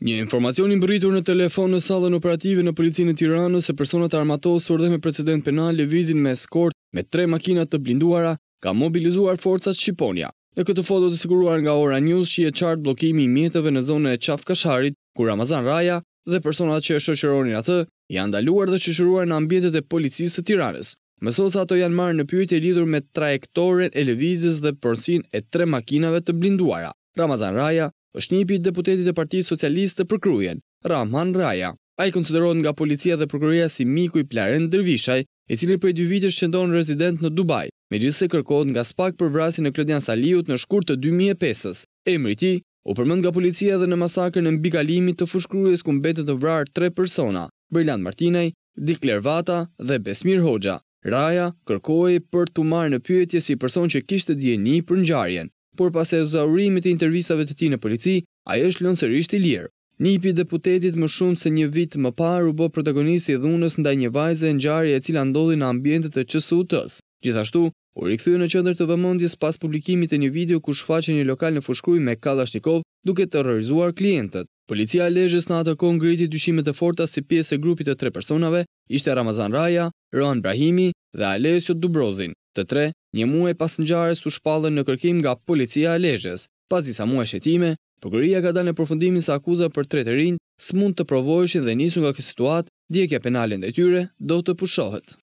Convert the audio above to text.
Një informacion i mbërritur në telefon në sallën operative në policinë e Tiranës se personat armatosur dhe me precedent penal lëvizin me eskort me tre makina të blinduara ka mobilizuar forcat Shqiponia. Në këtë foto të siguruar nga Ora News shihet qartë bllokimi i mjetëve në zonën e Qafkasharit, ku Ramazan Raja dhe personat që e shoqëronin atë janë ndaluar dhe shoqëruar në ambientet e policisë së Tiranës. Më ato janë marrë në pyetje lidhur me trajektoren e lëvizjes dhe përsin e tre makinave të blinduara. Ramazan Raja është njëpi deputetit e partijë socialiste për kryen, Rahman Raja. A i konsiderohet nga policia dhe prokuria si miku i plaren Dervishaj, i cili për e dy vitës qëndon rezident në Dubai, me gjithë se kërkohet nga spak për vrasin e Kledian Saliut në shkurt të 2005-ës. Emri ti, u përmend nga policia dhe në masakrën në mbikalimit të fushkrujes ku mbetën të vrarë tre persona, Brilant Martinej, Dikler Vata dhe Besmir Hoxha. Raja kërkoj për të marrë në pyetje si person që kishtë djeni për njarjen por pas e zaurimit e intervisave të ti në polici, a e është lënë sërisht i lirë. Nipi deputetit më shumë se një vit më parë u bë protagonist i dhunës ndaj një vajze në gjarje e cila ndodhi në ambjente të qësu tës. Gjithashtu, u rikthy në qëndër të vëmondjes pas publikimit e një video ku shfaqe një lokal në fushkruj me Kalashnikov duke terrorizuar klientët. Policia e Lezhës në atë kohë ngriti dyshimet e forta si pjesë e grupit të tre personave, ishte Ramazan Raja, Rohan Brahimi dhe Alesio Dubrozin. Të tre Një muaj pasëngjarës u shpallën në kërkim nga policia e Lezhës. Pas disa muaj shetime, përgëria ka dalë në përfundimin sa akuza për tretërinë së mund të provojshin dhe njësën nga kësituatë, djekja penalin dhe tyre do të pushohet.